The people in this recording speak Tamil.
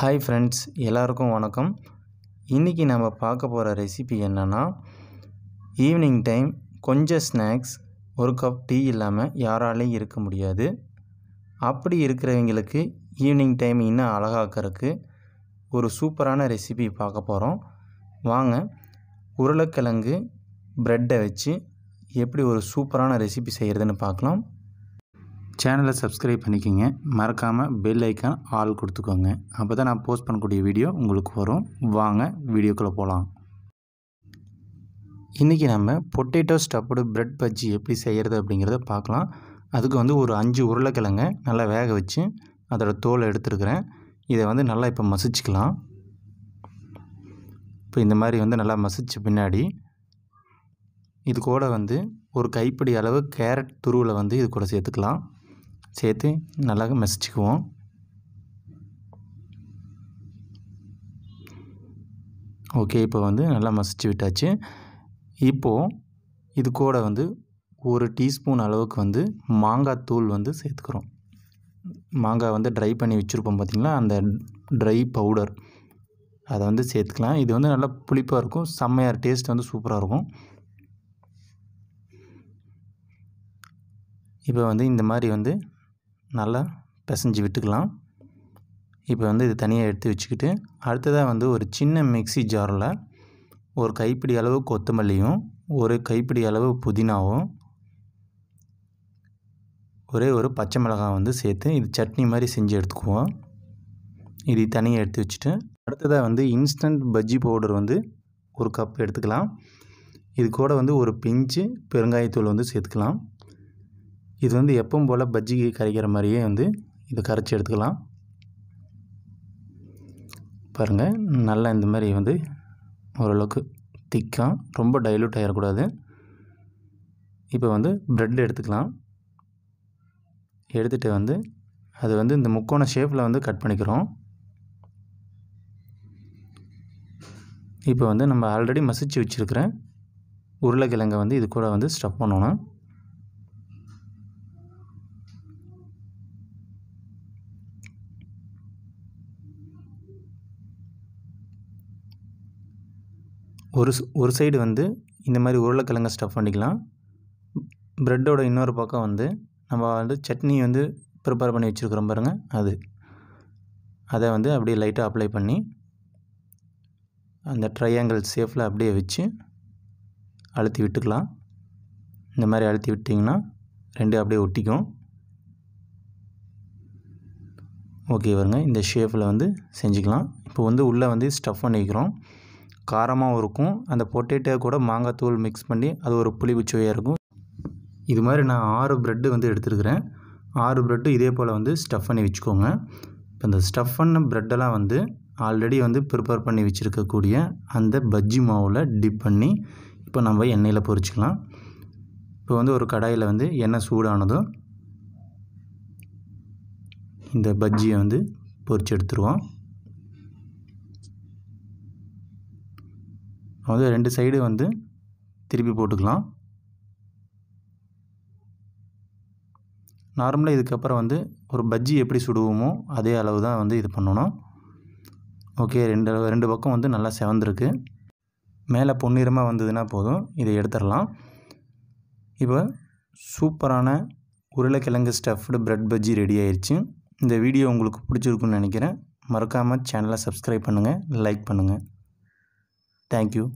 ஹாய் ஃப்ரெண்ட்ஸ் எல்லாருக்கும் வணக்கம் இன்றைக்கி நம்ம பார்க்க போகிற ரெசிபி என்னென்னா ஈவினிங் டைம் கொஞ்சம் ஸ்நாக்ஸ் ஒரு கப் டீ இல்லாமல் யாராலையும் இருக்க முடியாது அப்படி இருக்கிறவங்களுக்கு ஈவினிங் டைம் இன்னும் அழகாக்கிறதுக்கு ஒரு சூப்பரான ரெசிபி பார்க்க போகிறோம் வாங்க உருளைக்கிழங்கு ப்ரெட்டை வச்சு எப்படி ஒரு சூப்பரான ரெசிபி செய்கிறதுன்னு பார்க்கலாம் சேனலை சப்ஸ்கிரைப் பண்ணிக்கோங்க மறக்காமல் பெல் ஐக்கான் ஆல் கொடுத்துக்கோங்க அப்போ தான் நான் போஸ்ட் பண்ணக்கூடிய வீடியோ உங்களுக்கு வரும் வாங்க வீடியோக்குள்ளே போகலாம் இன்றைக்கி நம்ம பொட்டேட்டோ ஸ்டப்புடு ப்ரெட் பஜ்ஜி எப்படி செய்கிறது அப்படிங்கிறத பார்க்கலாம் அதுக்கு வந்து ஒரு அஞ்சு உருளைக்கிழங்க நல்லா வேக வச்சு அதோடய தோலை எடுத்துருக்குறேன் இதை வந்து நல்லா இப்போ மசிச்சுக்கலாம் இப்போ இந்த மாதிரி வந்து நல்லா மசித்த பின்னாடி இது கூட வந்து ஒரு கைப்பிடி அளவு கேரட் துருவில் வந்து இது கூட சேர்த்துக்கலாம் சேர்த்து நல்லா மெசிச்சிக்குவோம் ஓகே இப்போ வந்து நல்லா மசிச்சு விட்டாச்சு இப்போது இது கூட வந்து ஒரு டீஸ்பூன் அளவுக்கு வந்து மாங்காய் தூள் வந்து சேர்த்துக்கிறோம் மாங்காய் வந்து ட்ரை பண்ணி வச்சுருப்போம் பார்த்திங்களா அந்த ட்ரை பவுடர் அதை வந்து சேர்த்துக்கலாம் இது வந்து நல்லா புளிப்பாக இருக்கும் செம்மையாக டேஸ்ட் வந்து சூப்பராக இருக்கும் இப்போ வந்து இந்த மாதிரி வந்து நல்லா பிசைஞ்சு விட்டுக்கலாம் இப்போ வந்து இது தனியாக எடுத்து வச்சுக்கிட்டு அடுத்ததாக வந்து ஒரு சின்ன மிக்சி ஜாரில் ஒரு கைப்பிடி அளவு கொத்தமல்லியும் ஒரு கைப்பிடி அளவு புதினாவும் ஒரே ஒரு பச்சை மிளகாய் வந்து சேர்த்து இது சட்னி மாதிரி செஞ்சு எடுத்துக்குவோம் இது தனியாக எடுத்து வச்சுட்டு அடுத்ததாக வந்து இன்ஸ்டன்ட் பஜ்ஜி பவுடர் வந்து ஒரு கப் எடுத்துக்கலாம் இது கூட வந்து ஒரு பிஞ்சு பெருங்காயத்தூள் வந்து சேர்த்துக்கலாம் இது வந்து எப்பவும் போல் பஜ்ஜி கரைக்கிற மாதிரியே வந்து இதை கரைச்சி எடுத்துக்கலாம் பாருங்கள் நல்லா இந்த மாதிரி வந்து ஓரளவுக்கு திக்காக ரொம்ப டைல்யூட் ஆகிடக்கூடாது இப்போ வந்து ப்ரெட் எடுத்துக்கலாம் எடுத்துகிட்டு வந்து அது வந்து இந்த முக்கோண ஷேப்பில் வந்து கட் பண்ணிக்கிறோம் இப்போ வந்து நம்ம ஆல்ரெடி மசிச்சு வச்சுருக்கிறேன் உருளைக்கிழங்கை வந்து இது கூட வந்து ஸ்டப் பண்ணணும் ஒரு ஒரு சைடு வந்து இந்த மாதிரி உருளைக்கிழங்க ஸ்டஃப் பண்ணிக்கலாம் ப்ரெட்டோட இன்னொரு பக்கம் வந்து நம்ம வந்து சட்னி வந்து ப்ரிப்பேர் பண்ணி வச்சுருக்குறோம் பாருங்கள் அது அதை வந்து அப்படியே லைட்டாக அப்ளை பண்ணி அந்த ட்ரையாங்கிள் சேஃபில் அப்படியே வச்சு அழுத்தி விட்டுக்கலாம் இந்த மாதிரி அழுத்தி விட்டிங்கன்னா ரெண்டு அப்படியே ஒட்டிக்கும் ஓகே வருங்க இந்த ஷேஃபில் வந்து செஞ்சுக்கலாம் இப்போ வந்து உள்ளே வந்து ஸ்டஃப் பண்ணிக்கிறோம் காரமாகவும் இருக்கும் அந்த பொட்டேட்டோ கூட மாங்காய் தூள் மிக்ஸ் பண்ணி அது ஒரு புளிப்பு சுவையாக இருக்கும் இது மாதிரி நான் ஆறு ப்ரெட்டு வந்து எடுத்துருக்கிறேன் ஆறு ப்ரெட்டு இதே போல் வந்து ஸ்டஃப் பண்ணி வச்சுக்கோங்க இப்போ இந்த ஸ்டஃப் பண்ண ப்ரெட்டெல்லாம் வந்து ஆல்ரெடி வந்து ப்ரிப்பேர் பண்ணி வச்சுருக்கக்கூடிய அந்த பஜ்ஜி மாவில் டிப் பண்ணி இப்போ நம்ம எண்ணெயில் பொறிச்சிக்கலாம் இப்போ வந்து ஒரு கடாயில் வந்து எண்ணெய் சூடானதும் இந்த பஜ்ஜியை வந்து பொறிச்சு எடுத்துருவோம் வந்து ரெண்டு சைடு வந்து திருப்பி போட்டுக்கலாம் நார்மலாக இதுக்கப்புறம் வந்து ஒரு பஜ்ஜி எப்படி சுடுவோமோ அதே அளவு தான் வந்து இது பண்ணணும் ஓகே ரெண்டு ரெண்டு பக்கம் வந்து நல்லா செவந்துருக்கு மேலே பொன்னிறமாக வந்ததுன்னா போதும் இதை எடுத்துடலாம் இப்போ சூப்பரான உருளைக்கிழங்கு ஸ்டஃப்டு ப்ரெட் பஜ்ஜி ரெடி ஆயிடுச்சு இந்த வீடியோ உங்களுக்கு பிடிச்சிருக்குன்னு நினைக்கிறேன் மறக்காமல் சேனலை சப்ஸ்கிரைப் பண்ணுங்கள் லைக் பண்ணுங்கள் Thank you.